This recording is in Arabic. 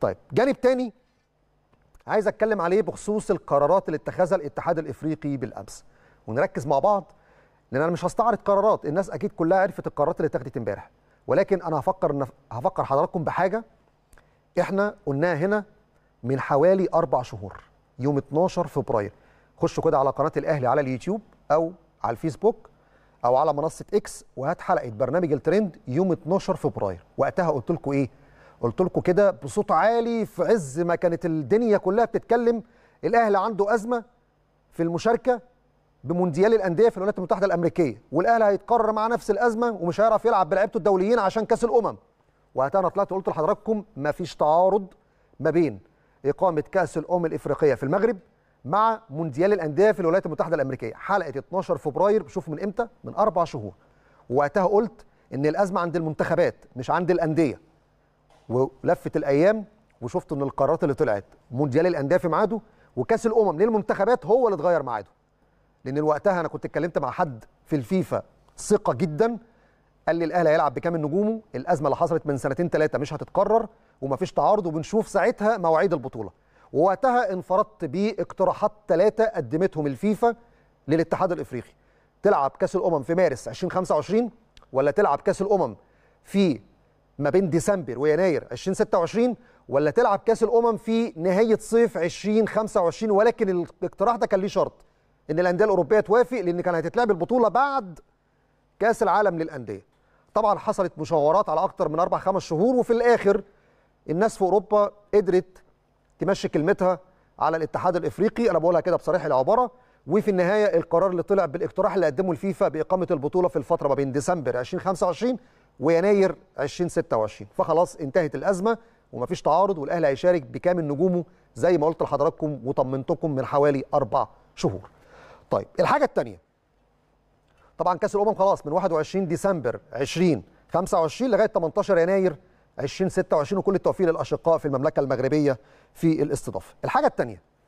طيب جانب تاني عايز اتكلم عليه بخصوص القرارات اللي اتخذها الاتحاد الافريقي بالامس ونركز مع بعض لان انا مش هستعرض قرارات الناس اكيد كلها عرفت القرارات اللي اتخذت امبارح ولكن انا هفكر هفكر حضراتكم بحاجه احنا قلناها هنا من حوالي اربع شهور يوم 12 فبراير خشوا كده على قناه الاهلي على اليوتيوب او على الفيسبوك او على منصه اكس وهات حلقه برنامج الترند يوم 12 فبراير وقتها قلت لكم ايه قلت لكم كده بصوت عالي في عز ما كانت الدنيا كلها بتتكلم الاهلي عنده ازمه في المشاركه بمونديال الانديه في الولايات المتحده الامريكيه والاهلي هيتقرر مع نفس الازمه ومش هيعرف يلعب بلعيبته الدوليين عشان كاس الامم وقتها انا طلعت قلت لحضراتكم مفيش تعارض ما بين اقامه كاس الامم الافريقيه في المغرب مع مونديال الانديه في الولايات المتحده الامريكيه حلقه 12 فبراير شوف من امتى من اربع شهور وقتها قلت ان الازمه عند المنتخبات مش عند الانديه ولفت الايام وشفت ان القرارات اللي طلعت مونديال الانديه في ميعاده وكاس الامم للمنتخبات هو اللي اتغير ميعاده لان وقتها انا كنت اتكلمت مع حد في الفيفا ثقه جدا قال لي الاهلي هيلعب بكام نجومه الازمه اللي حصلت من سنتين ثلاثه مش هتتكرر ومفيش تعارض وبنشوف ساعتها مواعيد البطوله ووقتها انفردت باقتراحات ثلاثه قدمتهم الفيفا للاتحاد الافريقي تلعب كاس الامم في مارس 2025 ولا تلعب كاس الامم في ما بين ديسمبر ويناير 2026 ولا تلعب كاس الامم في نهايه صيف 2025 ولكن الاقتراح ده كان ليه شرط ان الانديه الاوروبيه توافق لان كان هتتلعب البطوله بعد كاس العالم للانديه طبعا حصلت مشاورات على اكتر من اربع خمس شهور وفي الاخر الناس في اوروبا قدرت تمشي كلمتها على الاتحاد الافريقي انا بقولها كده بصريح العباره وفي النهايه القرار اللي طلع بالاقتراح اللي قدمه الفيفا باقامه البطوله في الفتره ما بين ديسمبر 2025 ويناير 2026 فخلاص انتهت الازمه ومفيش تعارض والاهلي هيشارك بكامل نجومه زي ما قلت لحضراتكم وطمنتكم من حوالي اربع شهور. طيب الحاجه الثانيه طبعا كاس الامم خلاص من 21 ديسمبر 2025 لغايه 18 يناير 2026 وكل التوفيق للاشقاء في المملكه المغربيه في الاستضافه. الحاجه الثانيه